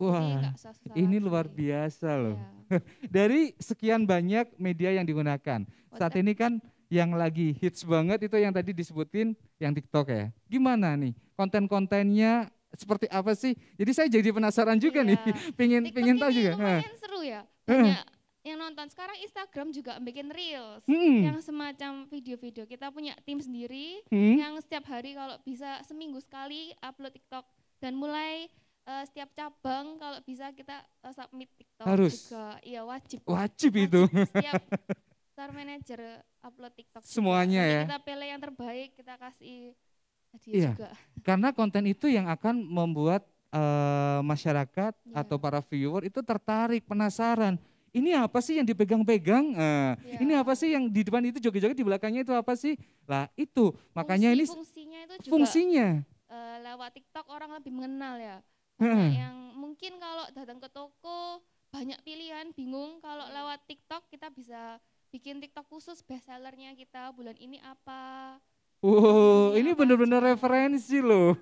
Wah, ini, gitu luar ya. biasa loh. Ya. Dari sekian banyak media yang digunakan, saat ini kan yang lagi hits banget itu yang tadi disebutin yang TikTok ya. Gimana nih konten-kontennya seperti apa sih? Jadi saya jadi penasaran juga ya. nih, pingin TikTok pingin tahu juga. Lumayan seru ya, yang nonton. Sekarang Instagram juga bikin reels, hmm. yang semacam video-video. Kita punya tim sendiri, hmm. yang setiap hari kalau bisa seminggu sekali upload TikTok dan mulai uh, setiap cabang kalau bisa kita uh, submit TikTok Harus. juga. Iya wajib. Wajib itu. Wajib. Setiap star manager upload TikTok. Semuanya juga. ya. Kita pilih yang terbaik, kita kasih hadiah iya. juga. Karena konten itu yang akan membuat uh, masyarakat yeah. atau para viewer itu tertarik, penasaran. Ini apa sih yang dipegang-pegang? Uh, yeah. Ini apa sih yang di depan itu joget-joget di belakangnya itu apa sih? Lah itu makanya Fungsi, ini fungsinya itu juga fungsinya uh, lewat TikTok orang lebih mengenal ya. Hmm. Nah, yang mungkin kalau datang ke toko banyak pilihan, bingung kalau lewat TikTok kita bisa bikin TikTok khusus bestsellernya kita bulan ini apa. Uh ini benar-benar referensi loh.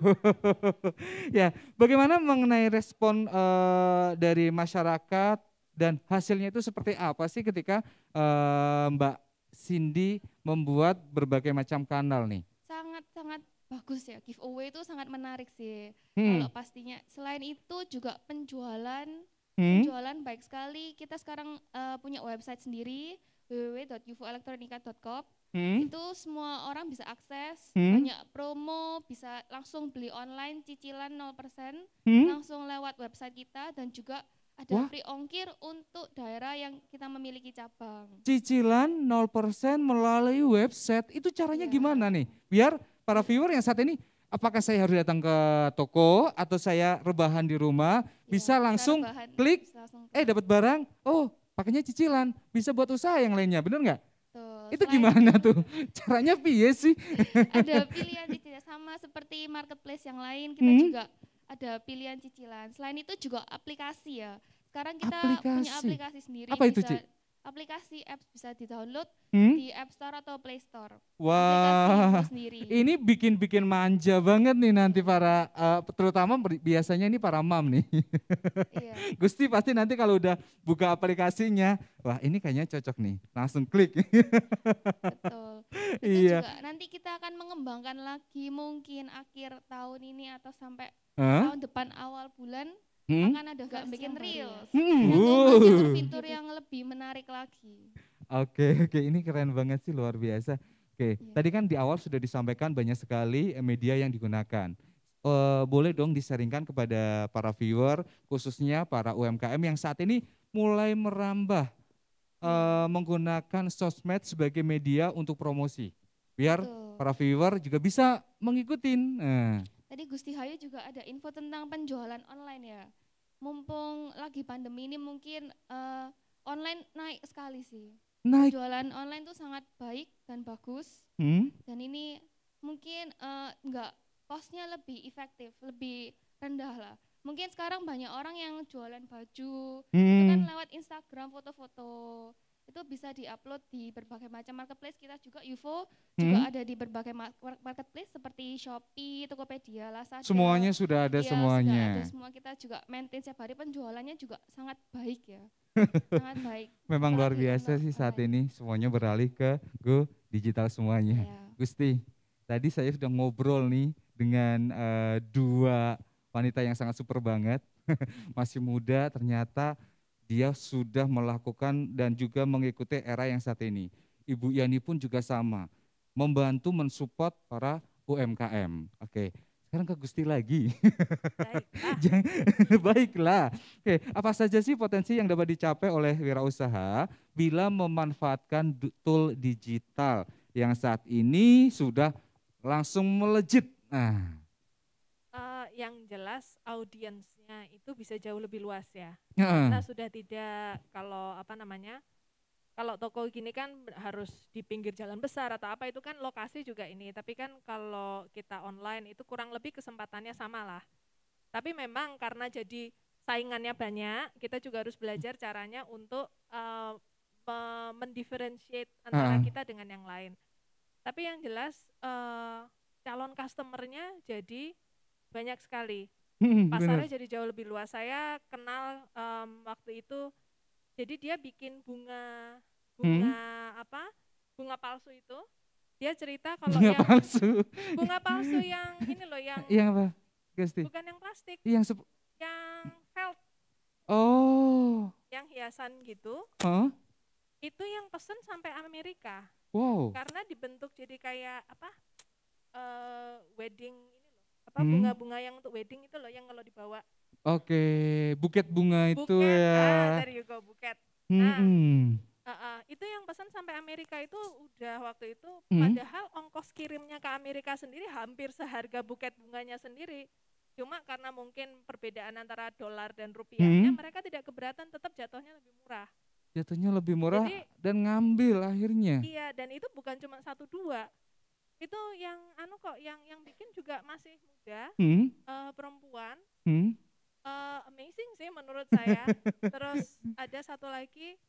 ya, bagaimana mengenai respon uh, dari masyarakat dan hasilnya itu seperti apa sih ketika uh, Mbak Cindy membuat berbagai macam kanal nih? Sangat-sangat bagus ya giveaway itu sangat menarik sih hmm. kalau pastinya selain itu juga penjualan hmm. penjualan baik sekali kita sekarang uh, punya website sendiri www.uvoelektronika.com hmm? itu semua orang bisa akses hmm? banyak promo bisa langsung beli online cicilan 0% hmm? langsung lewat website kita dan juga ada Wah. free ongkir untuk daerah yang kita memiliki cabang. Cicilan 0% melalui website, itu caranya ya. gimana nih? Biar para viewer yang saat ini, apakah saya harus datang ke toko atau saya rebahan di rumah, ya, bisa langsung rebahan, klik, bisa langsung eh dapat barang, oh pakainya cicilan, bisa buat usaha yang lainnya, benar nggak? Itu gimana tuh? Caranya piye sih? ada pilihan cicilan sama seperti marketplace yang lain, kita hmm? juga ada pilihan cicilan. Selain itu juga aplikasi ya. Sekarang kita aplikasi. punya aplikasi sendiri. Apa itu, Cik? aplikasi apps bisa di-download hmm? di App Store atau Play Store. Wah. Ini bikin-bikin manja banget nih nanti para uh, terutama biasanya ini para mam nih. Iya. Gusti pasti nanti kalau udah buka aplikasinya, wah ini kayaknya cocok nih. Langsung klik. Betul. Itu iya. Juga, nanti kita akan mengembangkan lagi mungkin akhir tahun ini atau sampai huh? tahun depan awal bulan Hmm? Akan ada gak bikin ya? reels. Hmm. Uh. fitur yang lebih menarik lagi. Oke, okay, oke, okay. ini keren banget sih luar biasa. Oke, okay. Iya. yeah. tadi kan di awal sudah disampaikan banyak sekali eh, media yang digunakan. Uh, boleh dong disaringkan kepada para viewer, khususnya para UMKM yang saat ini mulai merambah uh, menggunakan sosmed sebagai media untuk promosi, biar Betul. para viewer juga bisa mengikutin. Nah. Tadi Gusti Hayu juga ada info tentang penjualan online ya. Mumpung lagi pandemi ini mungkin uh, online naik sekali sih. Naik. Penjualan online tuh sangat baik dan bagus. Hmm? Dan ini mungkin uh, eh, enggak costnya lebih efektif, lebih rendah lah. Mungkin sekarang banyak orang yang jualan baju, hmm. itu kan hmm. lewat Instagram foto-foto itu bisa diupload di berbagai macam marketplace kita juga UFO hmm. juga ada di berbagai marketplace seperti Shopee, Tokopedia, Lazada. Semuanya sudah ada ya, semuanya. Sudah ada semua kita juga maintain setiap hari penjualannya juga sangat baik ya. sangat baik. Memang luar biasa sih saat baik. ini semuanya beralih ke go digital semuanya. Ya. Gusti, tadi saya sudah ngobrol nih dengan uh, dua wanita yang sangat super banget. Masih muda ternyata dia sudah melakukan dan juga mengikuti era yang saat ini. Ibu Yani pun juga sama, membantu mensupport para UMKM. Oke, sekarang ke Gusti lagi. Baiklah. Baiklah. Oke, apa saja sih potensi yang dapat dicapai oleh wirausaha bila memanfaatkan tool digital yang saat ini sudah langsung melejit. Nah, yang jelas audiensnya itu bisa jauh lebih luas ya. Uh-uh. sudah tidak kalau apa namanya kalau toko gini kan harus di pinggir jalan besar atau apa itu kan lokasi juga ini tapi kan kalau kita online itu kurang lebih kesempatannya sama lah tapi memang karena jadi saingannya banyak kita juga harus belajar caranya untuk uh, mendifferentiate antara uh. kita dengan yang lain tapi yang jelas uh, calon customernya jadi banyak sekali. Hmm, Pasarnya bener. jadi jauh lebih luas. Saya kenal um, waktu itu, jadi dia bikin bunga bunga hmm? apa? Bunga palsu itu. Dia cerita kalau bunga yang palsu. bunga palsu yang ini loh yang yang apa? Gesti. Bukan yang plastik. Yang sep- yang felt. Oh. Yang hiasan gitu. Huh? Itu yang pesen sampai Amerika. Wow. Karena dibentuk jadi kayak apa? Uh, wedding apa hmm? bunga-bunga yang untuk wedding itu loh yang kalau dibawa. Oke, okay. buket bunga buket, itu ya. Ah, there you go, buket. Nah, hmm. Nah, uh, uh, itu yang pesan sampai Amerika itu udah waktu itu hmm? padahal ongkos kirimnya ke Amerika sendiri hampir seharga buket bunganya sendiri. Cuma karena mungkin perbedaan antara dolar dan rupiahnya hmm? mereka tidak keberatan tetap jatuhnya lebih murah jatuhnya lebih murah Jadi, dan ngambil akhirnya. Iya, dan itu bukan cuma satu dua itu yang anu kok yang yang bikin juga masih muda hmm. uh, perempuan hmm. uh, amazing sih menurut saya terus ada satu lagi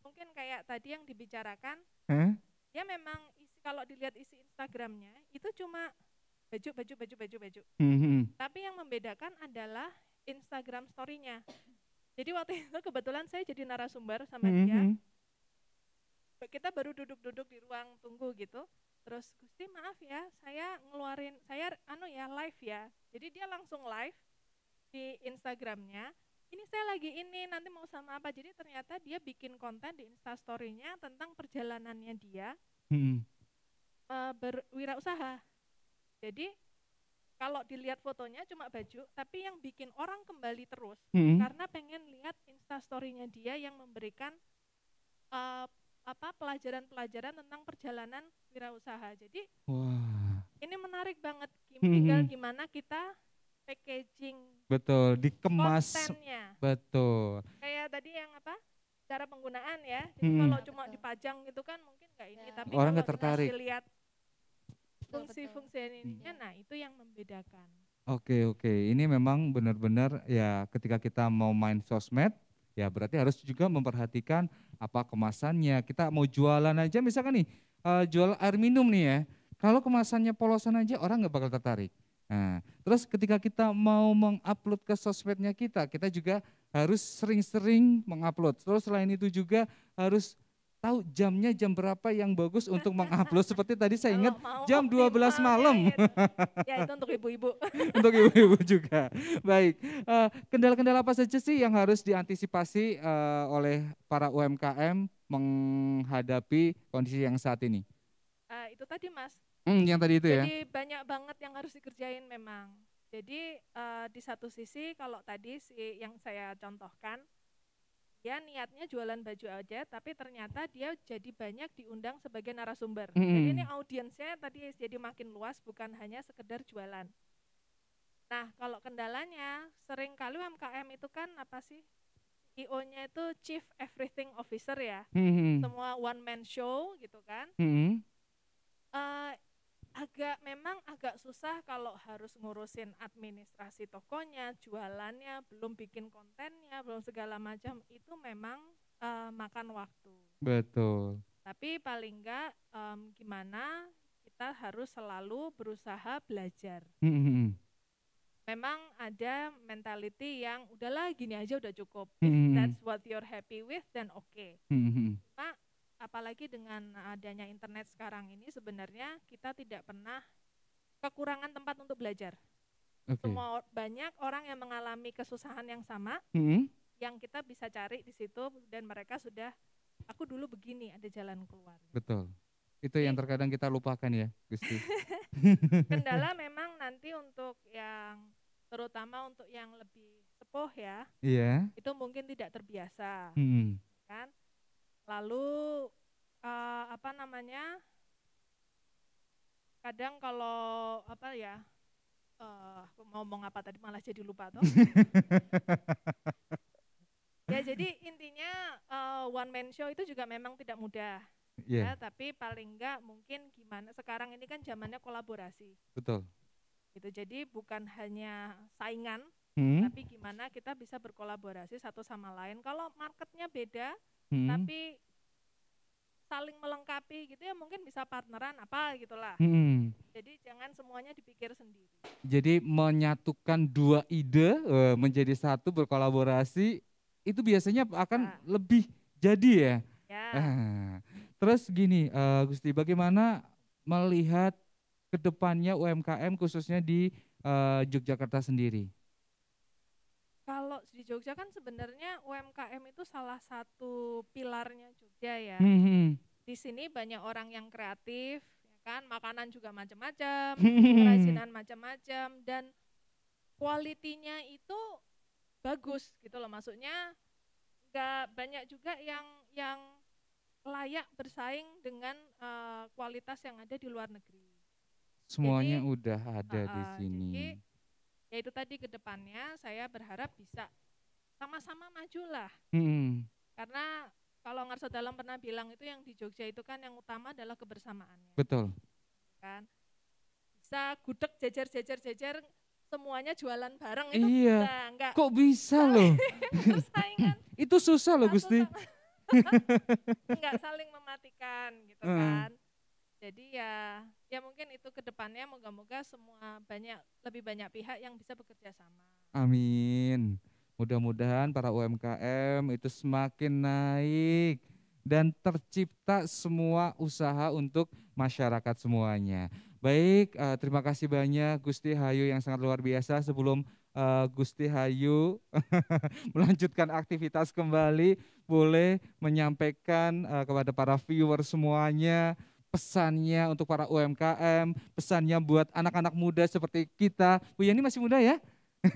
mungkin kayak tadi yang dibicarakan huh? ya memang isi, kalau dilihat isi Instagramnya itu cuma baju baju baju baju baju hmm, hmm. tapi yang membedakan adalah Instagram story-nya jadi waktu itu kebetulan saya jadi narasumber sama mm-hmm. dia hmm. kita baru duduk-duduk di ruang tunggu gitu terus Gusti maaf ya saya ngeluarin saya anu ya live ya jadi dia langsung live di Instagramnya ini saya lagi ini nanti mau sama apa jadi ternyata dia bikin konten di instastorynya tentang perjalanannya dia hmm. uh, berwirausaha jadi kalau dilihat fotonya cuma baju, tapi yang bikin orang kembali terus hmm. karena pengen lihat instastorynya dia yang memberikan uh, apa pelajaran-pelajaran tentang perjalanan wirausaha. Jadi Wah. ini menarik banget tinggal hmm. gimana kita packaging. Betul, dikemas. Kontennya. Betul. Kayak tadi yang apa? cara penggunaan ya. Jadi hmm. kalau cuma Betul. dipajang gitu kan mungkin nggak ini, ya. tapi orang nggak tertarik. Lihat fungsi-fungsi ini hmm. nah itu yang membedakan. Oke okay, oke, okay. ini memang benar-benar ya ketika kita mau main sosmed, Ya berarti harus juga memperhatikan apa kemasannya. Kita mau jualan aja misalkan nih uh, jual air minum nih ya. Kalau kemasannya polosan aja orang nggak bakal tertarik. Nah, terus ketika kita mau mengupload ke sosmednya kita, kita juga harus sering-sering mengupload. Terus selain itu juga harus tahu jamnya jam berapa yang bagus untuk mengupload. Seperti tadi saya ingat jam 12 malam. Ya, ya, ya. ya itu, ya, untuk ibu-ibu. untuk ibu-ibu juga. Baik. Eh, kendala-kendala apa saja sih yang harus diantisipasi eh, oleh para UMKM menghadapi kondisi yang saat ini? Uh, itu tadi mas. Hmm, yang tadi itu Jadi, ya. Jadi banyak banget yang harus dikerjain memang. Jadi uh, di satu sisi kalau tadi si yang saya contohkan dia niatnya jualan baju aja tapi ternyata dia jadi banyak diundang sebagai narasumber mm. jadi ini audiensnya tadi jadi makin luas bukan hanya sekedar jualan nah kalau kendalanya sering kali UMKM itu kan apa sih IO-nya e itu Chief Everything Officer ya mm -hmm. semua one man show gitu kan mm -hmm agak memang agak susah kalau harus ngurusin administrasi tokonya, jualannya, belum bikin kontennya, belum segala macam itu memang uh, makan waktu. Betul. Tapi paling enggak um, gimana kita harus selalu berusaha belajar. Hmm, hmm, hmm. Memang ada mentality yang udahlah gini aja udah cukup. that's what you're happy with, then okay. Mm apalagi dengan adanya internet sekarang ini sebenarnya kita tidak pernah kekurangan tempat untuk belajar. Okay. Semua banyak orang yang mengalami kesusahan yang sama, hmm. yang kita bisa cari di situ dan mereka sudah aku dulu begini ada jalan keluar. Betul. Itu okay. yang terkadang kita lupakan ya, Gusti. Kendala memang nanti untuk yang terutama untuk yang lebih sepuh ya. Yeah. Itu mungkin tidak terbiasa. Hmm. Kan? Lalu uh, apa namanya? Kadang kalau apa ya? Uh, mau ngomong apa tadi malah jadi lupa toh. ya jadi intinya uh, one man show itu juga memang tidak mudah yeah. ya tapi paling enggak mungkin gimana sekarang ini kan zamannya kolaborasi betul itu jadi bukan hanya saingan hmm. tapi gimana kita bisa berkolaborasi satu sama lain kalau marketnya beda hmm. tapi saling melengkapi gitu ya mungkin bisa partneran apa gitulah. Hmm. Jadi jangan semuanya dipikir sendiri. Jadi menyatukan dua ide eh, menjadi satu berkolaborasi itu biasanya akan nah. lebih jadi ya. ya. Eh, terus gini uh, Gusti bagaimana melihat kedepannya UMKM khususnya di uh, Yogyakarta sendiri? kalau di Jogja kan sebenarnya UMKM itu salah satu pilarnya Jogja ya. Hmm, hmm. Di sini banyak orang yang kreatif, ya kan makanan juga macam-macam, hmm, hmm, kerajinan macam-macam dan kualitinya itu bagus gitu loh maksudnya nggak banyak juga yang yang layak bersaing dengan uh, kualitas yang ada di luar negeri. Semuanya jadi, udah ada uh, di sini. Jadi ya itu tadi depannya saya berharap bisa sama-sama majulah hmm. karena kalau Ngarso Dalam pernah bilang itu yang di Jogja itu kan yang utama adalah kebersamaannya betul kan bisa gudeg jejer jejer jejer semuanya jualan bareng itu iya. bisa enggak kok bisa loh itu susah loh Gusti enggak saling mematikan gitu hmm. kan jadi ya ya mungkin itu kedepannya moga-moga semua banyak lebih banyak pihak yang bisa bekerja sama. Amin. Mudah-mudahan para UMKM itu semakin naik dan tercipta semua usaha untuk masyarakat semuanya. Baik, uh, terima kasih banyak Gusti Hayu yang sangat luar biasa sebelum uh, Gusti Hayu melanjutkan aktivitas kembali boleh menyampaikan uh, kepada para viewer semuanya pesannya untuk para UMKM, pesannya buat anak-anak muda seperti kita. Bu Yani masih muda ya?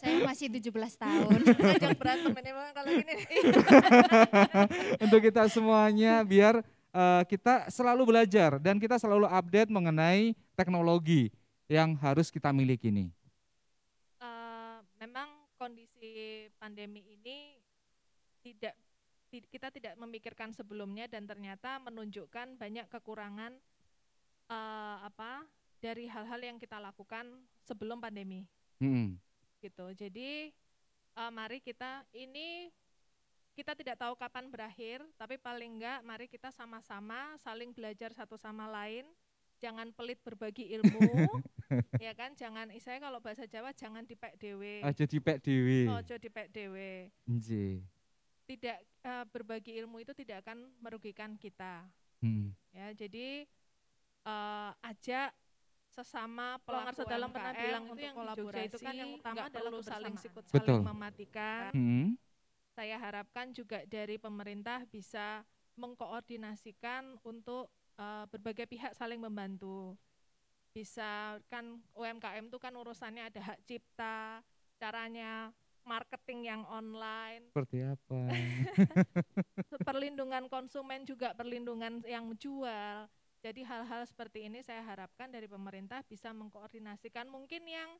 Saya masih 17 tahun. Jangan berantem ini kalau gini. untuk kita semuanya biar uh, kita selalu belajar dan kita selalu update mengenai teknologi yang harus kita miliki ini. Uh, eh, memang kondisi pandemi ini tidak kita tidak memikirkan sebelumnya dan ternyata menunjukkan banyak kekurangan uh, apa dari hal-hal yang kita lakukan sebelum pandemi. Hmm. Gitu. Jadi uh, mari kita ini kita tidak tahu kapan berakhir, tapi paling enggak mari kita sama-sama saling belajar satu sama lain. Jangan pelit berbagi ilmu, ya kan? Jangan saya kalau bahasa Jawa jangan dipek dewe. Aja dipek dewe. Aja dipek dewe. Nji. Tidak uh, berbagi ilmu itu tidak akan merugikan kita. Hmm. Ya, jadi uh, ajak sesama pelanggar sedalam pernah bilang untuk yang kolaborasi itu kan yang utama adalah perlu saling sikut saling Betul. mematikan. Hmm. Saya harapkan juga dari pemerintah bisa mengkoordinasikan untuk uh, berbagai pihak saling membantu. Bisa kan UMKM itu kan urusannya ada hak cipta, caranya marketing yang online. Seperti apa? perlindungan konsumen juga perlindungan yang jual. Jadi hal-hal seperti ini saya harapkan dari pemerintah bisa mengkoordinasikan mungkin yang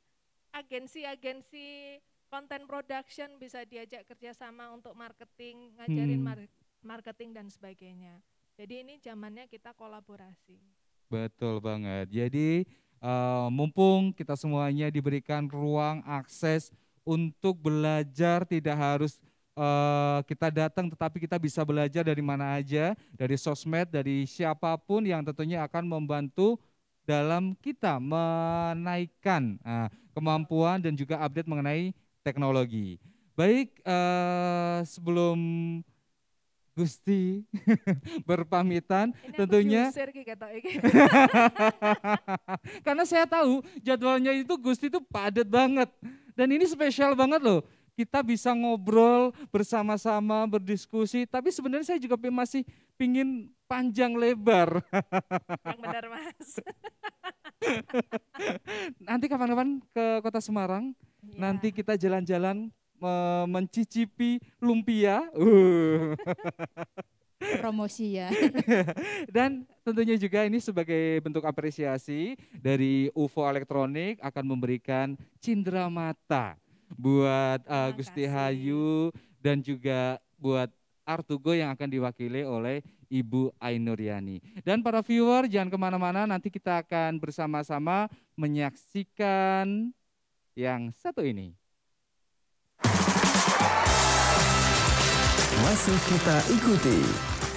agensi-agensi konten production bisa diajak kerjasama untuk marketing, ngajarin hmm. mar marketing dan sebagainya. Jadi ini zamannya kita kolaborasi. Betul banget. Jadi uh, mumpung kita semuanya diberikan ruang akses untuk belajar tidak harus uh, kita datang tetapi kita bisa belajar dari mana aja, dari sosmed, dari siapapun yang tentunya akan membantu dalam kita menaikkan uh, kemampuan dan juga update mengenai teknologi. Baik, uh, sebelum Gusti berpamitan Ini tentunya karena saya tahu jadwalnya itu Gusti itu padat banget dan ini spesial banget loh. Kita bisa ngobrol bersama-sama, berdiskusi. Tapi sebenarnya saya juga masih pingin panjang lebar. Yang benar mas. Nanti kapan-kapan ke kota Semarang, ya. nanti kita jalan-jalan mencicipi lumpia. Uh. promosi ya. Dan tentunya juga ini sebagai bentuk apresiasi dari UFO Elektronik akan memberikan cindera mata buat uh, Gusti Hayu dan juga buat Artugo yang akan diwakili oleh Ibu Ainuriani. Dan para viewer jangan kemana-mana, nanti kita akan bersama-sama menyaksikan yang satu ini. Masih kita ikuti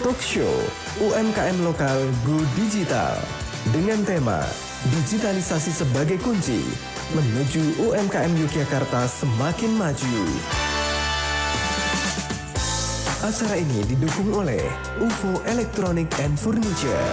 Talk Show UMKM Lokal Go Digital dengan tema Digitalisasi sebagai kunci menuju UMKM Yogyakarta semakin maju. Acara ini didukung oleh UFO Electronic and Furniture.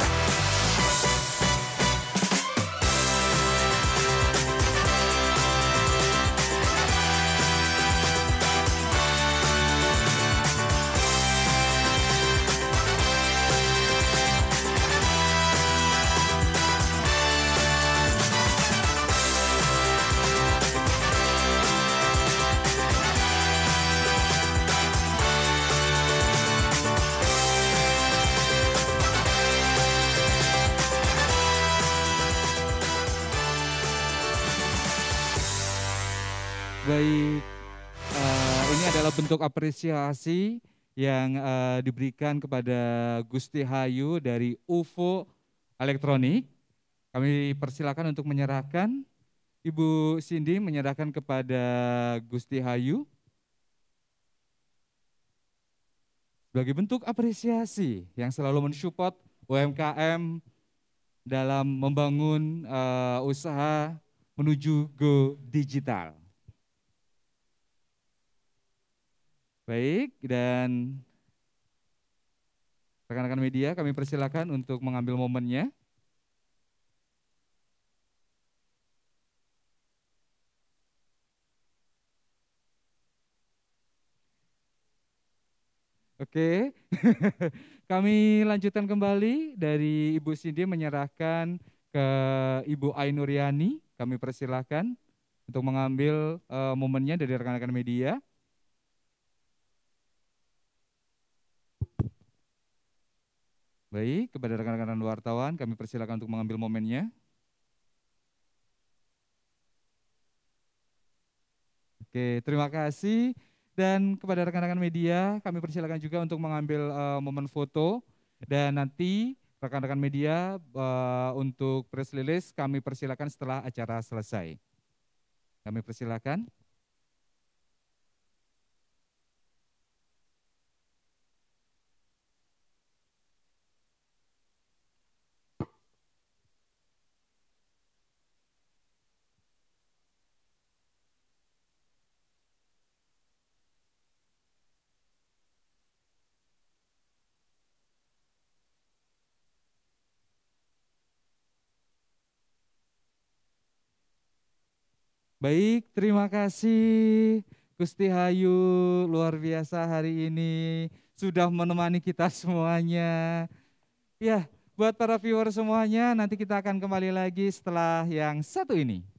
bentuk apresiasi yang uh, diberikan kepada Gusti Hayu dari UFO Elektronik. Kami persilakan untuk menyerahkan Ibu Cindy menyerahkan kepada Gusti Hayu sebagai bentuk apresiasi yang selalu mensupport UMKM dalam membangun uh, usaha menuju go digital. Baik, dan rekan-rekan media kami persilakan untuk mengambil momennya. Oke, kami lanjutkan kembali dari Ibu Cindy menyerahkan ke Ibu Ainuriani. Kami persilahkan untuk mengambil uh, momennya dari rekan-rekan media. Baik, kepada rekan-rekan wartawan kami persilakan untuk mengambil momennya. Oke, terima kasih. Dan kepada rekan-rekan media, kami persilakan juga untuk mengambil uh, momen foto. Dan nanti rekan-rekan media uh, untuk press release kami persilakan setelah acara selesai. Kami persilakan. Baik, terima kasih Gusti Hayu luar biasa hari ini sudah menemani kita semuanya. Ya, buat para viewer semuanya nanti kita akan kembali lagi setelah yang satu ini.